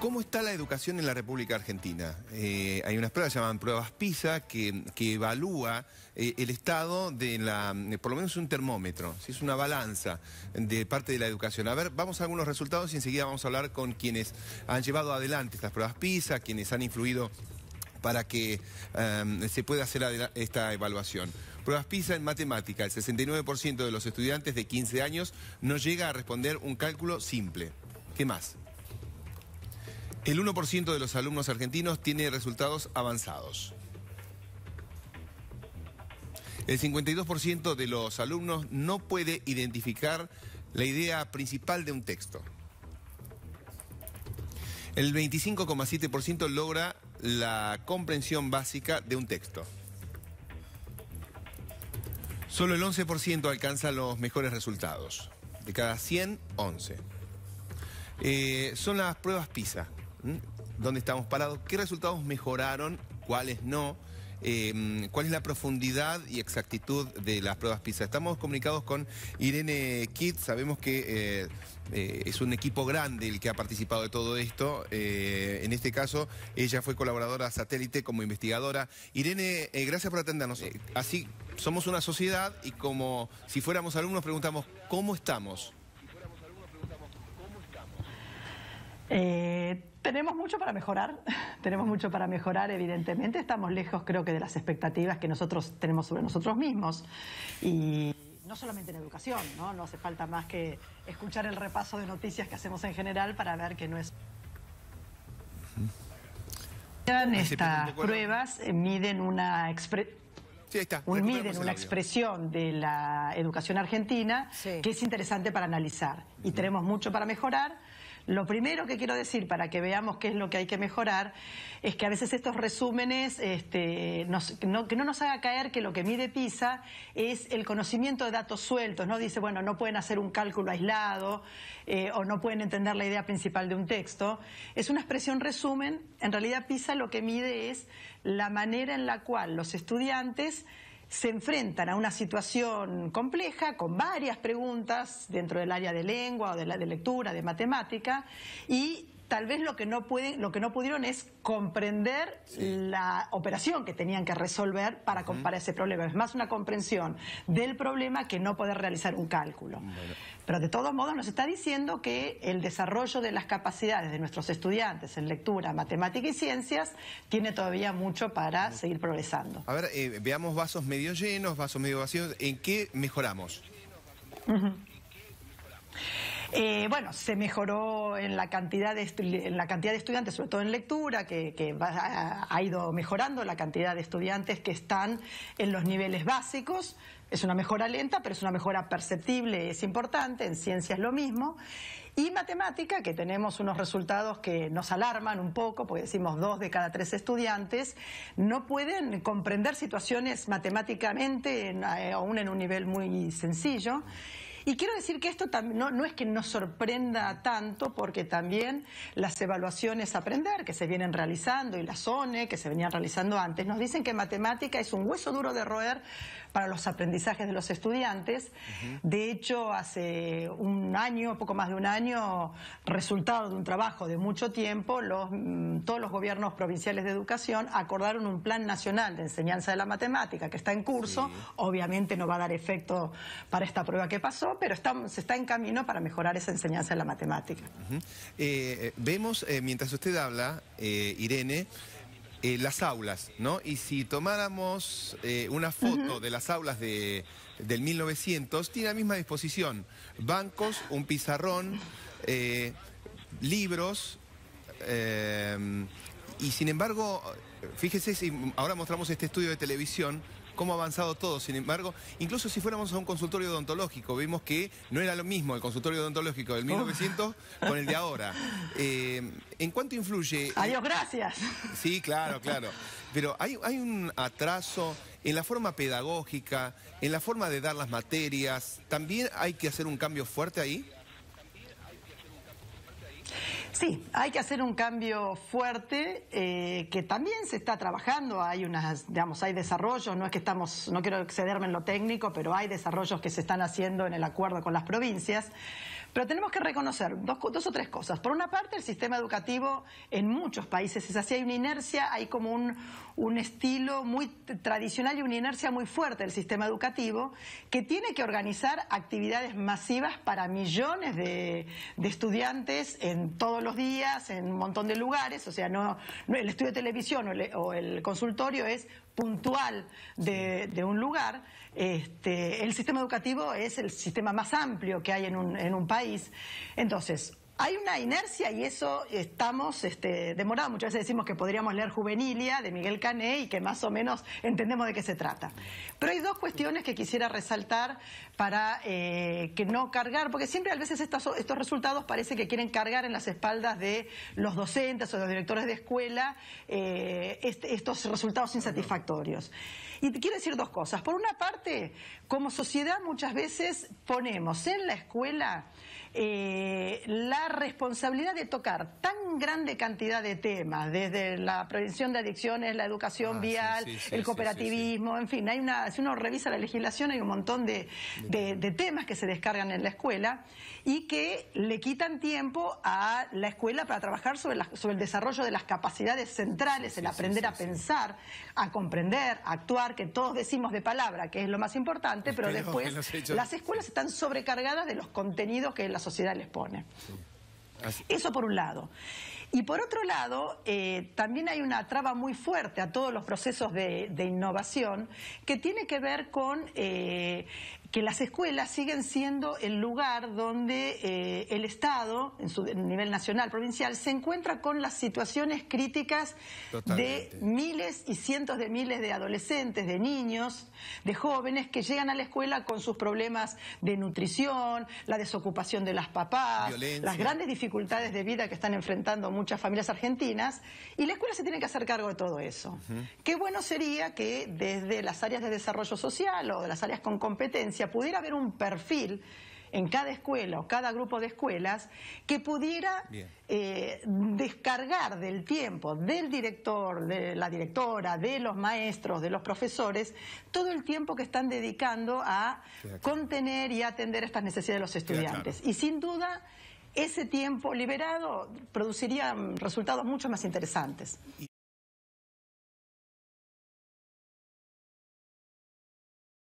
¿Cómo está la educación en la República Argentina? Eh, hay unas pruebas, se llaman pruebas PISA, que, evalúa eh, el estado de la, por lo menos un termómetro, si es una balanza de parte de la educación. A ver, vamos a algunos resultados y enseguida vamos a hablar con quienes han llevado adelante estas pruebas PISA, quienes han influido para que em, se pueda hacer esta evaluación. Pruebas PISA en matemática. El 69% de los estudiantes de 15 años no llega a responder un cálculo simple. ¿Qué más? El 1% de los alumnos argentinos tiene resultados avanzados. El 52% de los alumnos no puede identificar la idea principal de un texto. El 25,7% logra la comprensión básica de un texto. Solo el 11% alcanza los mejores resultados. De cada 100, 11. Eh, son las pruebas PISA dónde estamos parados, qué resultados mejoraron, cuáles no. Eh, cuál es la profundidad y exactitud de las pruebas PISA. Estamos comunicados con Irene Kitt, sabemos que eh, eh, es un equipo grande el que ha participado de todo esto. en este caso, ella fue colaboradora satélite como investigadora. Irene, gracias por atendernos. así, somos una sociedad y como si fuéramos alumnos preguntamos, ¿cómo estamos? Eh, tenemos mucho para mejorar, tenemos mucho para mejorar, evidentemente. Estamos lejos, creo que, de las expectativas que nosotros tenemos sobre nosotros mismos. Y no solamente en educación, ¿no? No hace falta más que escuchar el repaso de noticias que hacemos en general para ver que no es. Estas pruebas eh, miden una expresión. una expresión de la educación argentina que es interesante para analizar. Y tenemos mucho para mejorar. Lo primero que quiero decir para que veamos qué es lo que hay que mejorar es que a veces estos resúmenes, este, que no nos haga caer que lo que mide PISA es el conocimiento de datos sueltos, no dice, bueno, no pueden hacer un cálculo aislado eh, o no pueden entender la idea principal de un texto. Es una expresión resumen, en realidad PISA lo que mide es la manera en la cual los estudiantes se enfrentan a una situación compleja con varias preguntas dentro del área de lengua o de, la, de lectura, de matemática, y tal vez lo que no pueden, lo que no pudieron es comprender la operación que tenían que resolver para, ese problema. Es más una comprensión del problema que no poder realizar un cálculo. Pero de todos modos nos está diciendo que el desarrollo de las capacidades de nuestros estudiantes en lectura, matemática y ciencias tiene todavía mucho para seguir progresando. A ver, eh, veamos vasos medio llenos, vasos medio vacíos. ¿En qué mejoramos? Eh, bueno, se mejoró en la cantidad de, estudiantes, sobre todo en lectura, que, ha ido mejorando la cantidad de estudiantes que están en los niveles básicos. Es una mejora lenta, pero es una mejora perceptible, es importante, en ciencia es lo mismo. Y matemática, que tenemos unos resultados que nos alarman un poco, porque decimos dos de cada tres estudiantes, no pueden comprender situaciones matemáticamente, eh, aún en un nivel muy sencillo. Y quiero decir que esto no, no es que nos sorprenda tanto, porque también las evaluaciones aprender que se vienen realizando y las ONE que se venían realizando antes nos dicen que matemática es un hueso duro de roer para los aprendizajes de los estudiantes. De hecho, hace un año, poco más de un año, resultado de un trabajo de mucho tiempo, los, mm, todos los gobiernos provinciales de educación acordaron un plan nacional de enseñanza de la matemática que está en curso. Obviamente no va a dar efecto para esta prueba que pasó pero se está en camino para mejorar esa enseñanza de la matemática. Eh, eh, vemos, eh, mientras usted habla, Irene, las aulas, ¿no? Y si tomáramos una foto de las aulas de, del 1900, tiene la misma disposición. Bancos, un pizarrón, libros, y sin embargo, fíjese, si ahora mostramos este estudio de televisión, cómo ha avanzado todo. Sin embargo, incluso si fuéramos a un consultorio odontológico, vimos que no era lo mismo el consultorio odontológico del 1900 con el de ahora. Eh, ¿En cuánto influye? Adiós, gracias. Sí, claro, claro. Pero hay un atraso en la forma pedagógica, en la forma de dar las materias. ¿También hay que hacer un cambio fuerte ahí? Sí, hay que hacer un cambio fuerte eh, que también se está trabajando. Hay unas, digamos, hay desarrollos. No es que estamos, no quiero excederme en lo técnico, pero hay desarrollos que se están haciendo en el acuerdo con las provincias. Pero tenemos que reconocer dos, o tres cosas. Por una parte, el sistema educativo en muchos países es así, hay una inercia, hay como un, un estilo muy tradicional y una inercia muy fuerte del sistema educativo que tiene que organizar actividades masivas para millones de, estudiantes en todos los días, en un montón de lugares. O sea, no, el estudio de televisión o el, consultorio es puntual de, de, un lugar. Este, el sistema educativo es el sistema más amplio que hay en un, en un país entonces, hay una inercia y eso estamos este, demorados. Muchas veces decimos que podríamos leer Juvenilia de Miguel Cané y que más o menos entendemos de qué se trata. Pero hay dos cuestiones que quisiera resaltar para eh, que no cargar, porque siempre a veces estos, resultados parece que quieren cargar en las espaldas de los docentes o de los directores de escuela eh, este, estos resultados insatisfactorios. Y quiero decir dos cosas. Por una parte, como sociedad muchas veces ponemos en la escuela eh, la responsabilidad de tocar tan grande cantidad de temas, desde la prevención de adicciones, la educación ah, vial, el cooperativismo, en fin, hay si uno revisa la legislación hay un montón de, temas que se descargan en la escuela y que le quitan tiempo a la escuela para trabajar sobre, sobre el desarrollo de las capacidades centrales, el aprender a pensar, a comprender, a actuar, que todos decimos de palabra, que es lo más importante, pero después las escuelas están sobrecargadas de los contenidos que la sociedad les pone. Eso por un lado. Y por otro lado, eh, también hay una traba muy fuerte a todos los procesos de, innovación que tiene que ver con eh, que las escuelas siguen siendo el lugar donde eh, el Estado, en su nivel nacional, provincial, se encuentra con las situaciones críticas de miles y cientos de miles de adolescentes, de niños, de jóvenes que llegan a la escuela con sus problemas de nutrición, la desocupación de las papás, las grandes dificultades de vida que están enfrentando muchas familias argentinas, y la escuela se tiene que hacer cargo de todo eso. Qué bueno sería que desde las áreas de desarrollo social o de las áreas con competencia, pudiera haber un perfil en cada escuela o cada grupo de escuelas que pudiera eh, descargar del tiempo del director, de la directora, de los maestros, de los profesores, todo el tiempo que están dedicando a contener y atender estas necesidades de los estudiantes. Y sin duda, ese tiempo liberado produciría resultados mucho más interesantes.